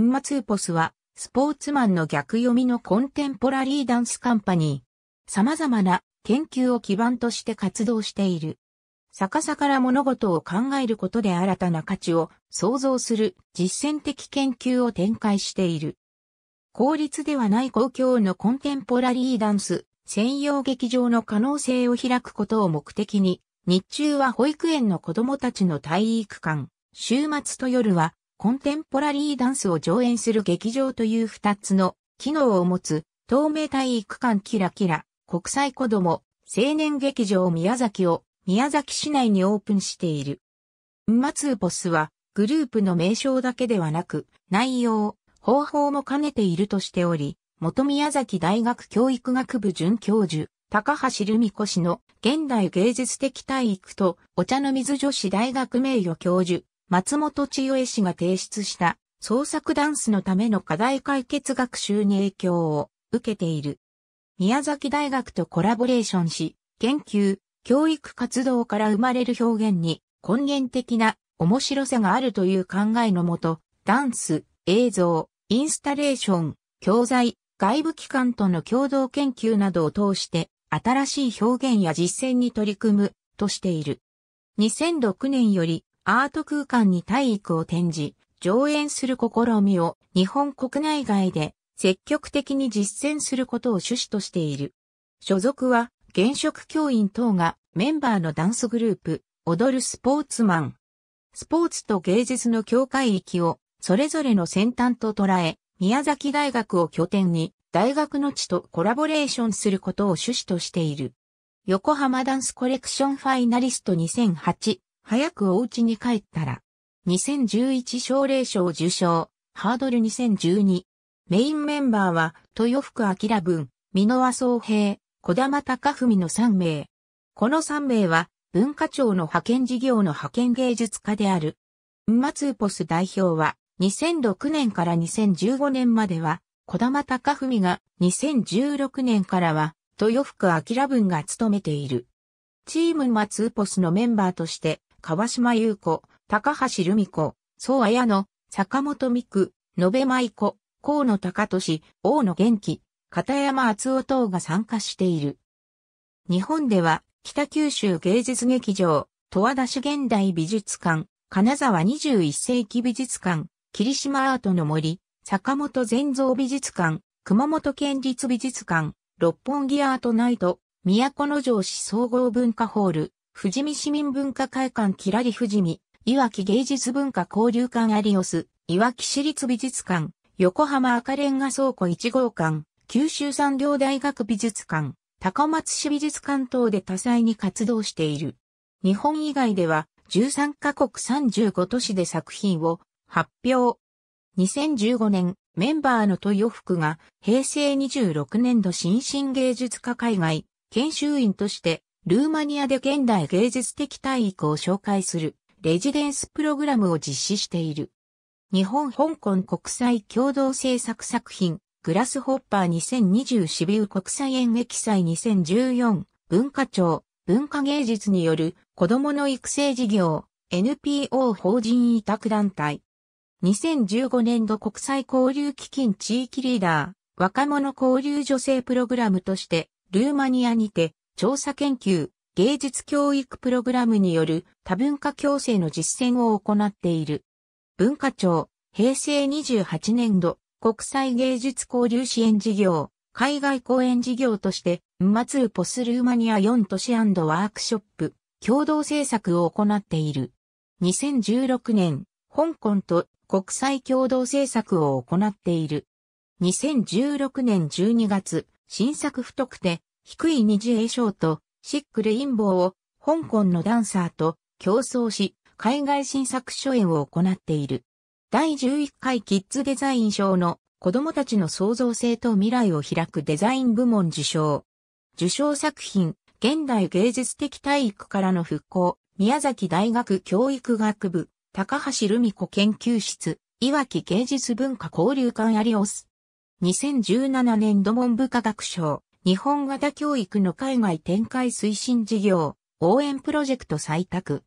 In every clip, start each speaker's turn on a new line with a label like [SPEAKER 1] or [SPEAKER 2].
[SPEAKER 1] ンマツーポスは、スポーツマンの逆読みのコンテンポラリーダンスカンパニー。様々な研究を基盤として活動している。逆さから物事を考えることで新たな価値を創造する実践的研究を展開している。公立ではない公共のコンテンポラリーダンス専用劇場の可能性を開くことを目的に、日中は保育園の子供たちの体育館、週末と夜はコンテンポラリーダンスを上演する劇場という二つの機能を持つ、透明体育館キラキラ、国際子ども、青年劇場宮崎を、宮崎市内にオープンしている。んまつーポスは、グループの名称だけではなく、内容、方法も兼ねているとしており、元宮崎大学教育学部准教授、高橋留美子氏の現代芸術的体育とお茶の水女子大学名誉教授、松本千代氏が提出した創作ダンスのための課題解決学習に影響を受けている。宮崎大学とコラボレーションし、研究、教育活動から生まれる表現に根源的な面白さがあるという考えのもと、ダンス、映像、インスタレーション、教材、外部機関との共同研究などを通して新しい表現や実践に取り組むとしている。2006年よりアート空間に体育を展示、上演する試みを日本国内外で積極的に実践することを趣旨としている。所属は現職教員等がメンバーのダンスグループ、踊るスポーツマン。スポーツと芸術の境界域をそれぞれの先端と捉え、宮崎大学を拠点に大学の地とコラボレーションすることを趣旨としている。横浜ダンスコレクションファイナリスト2008早くお家に帰ったら、2011奨励賞受賞、ハードル2012。メインメンバーは、豊福明文、美濃和総平、小玉隆文の3名。この3名は、文化庁の派遣事業の派遣芸術家である。んまつーポス代表は、2006年から2015年までは、小玉隆文が2016年からは、豊福明文が務めている。チームマツーポスのメンバーとして、川島優子、高橋留美子、宋綾乃、坂本美久、野辺舞子、河野隆俊、大野元気、片山厚夫等が参加している。日本では、北九州芸術劇場、十和田市現代美術館、金沢21世紀美術館、霧島アートの森、坂本善蔵美術館、熊本県立美術館、六本木アートナイト、都城市総合文化ホール、富士見市民文化会館キラリ富士見、いわき芸術文化交流館アリオス、いわき市立美術館、横浜赤レンガ倉庫1号館、九州産業大学美術館、高松市美術館等で多彩に活動している。日本以外では13カ国35都市で作品を発表。2015年、メンバーの豊福が平成26年度新進芸術家海外研修員としてルーマニアで現代芸術的体育を紹介するレジデンスプログラムを実施している。日本香港国際共同制作作品グラスホッパー2020シビー国際演劇祭2014文化庁文化芸術による子供の育成事業 NPO 法人委託団体2015年度国際交流基金地域リーダー若者交流女性プログラムとしてルーマニアにて調査研究、芸術教育プログラムによる多文化共生の実践を行っている。文化庁、平成28年度、国際芸術交流支援事業、海外公演事業として、マツーポスルーマニア4都市ワークショップ、共同制作を行っている。2016年、香港と国際共同制作を行っている。2016年12月、新作不特定、低い二次栄章とシックレインボーを香港のダンサーと競争し、海外新作初演を行っている。第11回キッズデザイン賞の子供たちの創造性と未来を開くデザイン部門受賞。受賞作品、現代芸術的体育からの復興、宮崎大学教育学部、高橋留美子研究室、いわき芸術文化交流館アリオス。2017年度文部科学賞。日本型教育の海外展開推進事業、応援プロジェクト採択。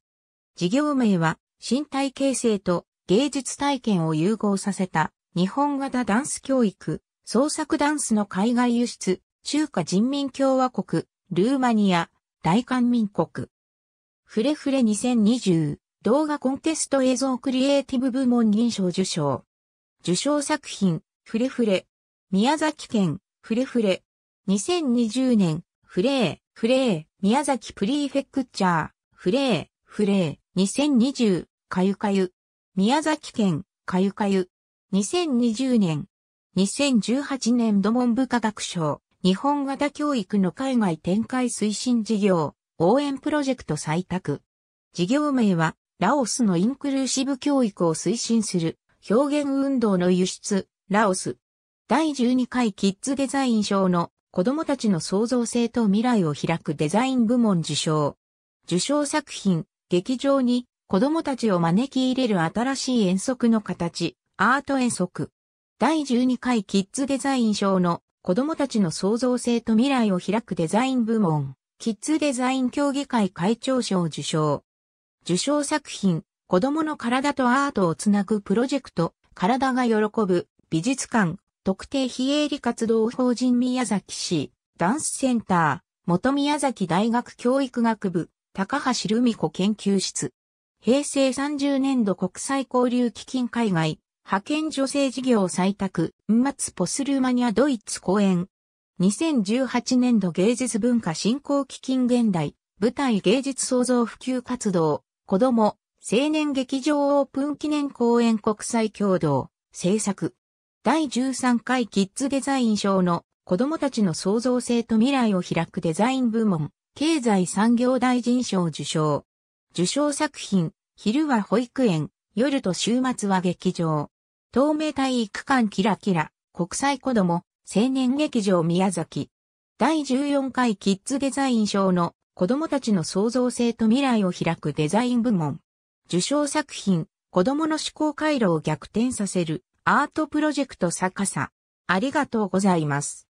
[SPEAKER 1] 事業名は、身体形成と芸術体験を融合させた、日本型ダンス教育、創作ダンスの海外輸出、中華人民共和国、ルーマニア、大韓民国。フレフレ2020動画コンテスト映像クリエイティブ部門銀賞受賞。受賞作品、フレフレ。宮崎県、フレフレ。2020年、フレー、フレー、宮崎プリーフェクチャー、フレー、フレー、2020、かゆかゆ。宮崎県、かゆかゆ。2020年、2018年度文部科学省、日本型教育の海外展開推進事業、応援プロジェクト採択。事業名は、ラオスのインクルーシブ教育を推進する、表現運動の輸出、ラオス。第12回キッズデザイン賞の子供たちの創造性と未来を開くデザイン部門受賞。受賞作品、劇場に子供たちを招き入れる新しい遠足の形、アート遠足。第12回キッズデザイン賞の子供たちの創造性と未来を開くデザイン部門、キッズデザイン協議会会長賞受賞。受賞作品、子供の体とアートをつなぐプロジェクト、体が喜ぶ、美術館、特定非営利活動法人宮崎市、ダンスセンター、元宮崎大学教育学部、高橋留美子研究室。平成30年度国際交流基金海外、派遣女性事業採択、ンマツポスルーマニアドイツ公演。2018年度芸術文化振興基金現代、舞台芸術創造普及活動、子供、青年劇場オープン記念公演国際共同、制作。第13回キッズデザイン賞の子供たちの創造性と未来を開くデザイン部門、経済産業大臣賞受賞。受賞作品、昼は保育園、夜と週末は劇場。東名体育館キラキラ、国際子供、青年劇場宮崎。第14回キッズデザイン賞の子供たちの創造性と未来を開くデザイン部門。受賞作品、子供の思考回路を逆転させる、アートプロジェクト逆さ。ありがとうございます。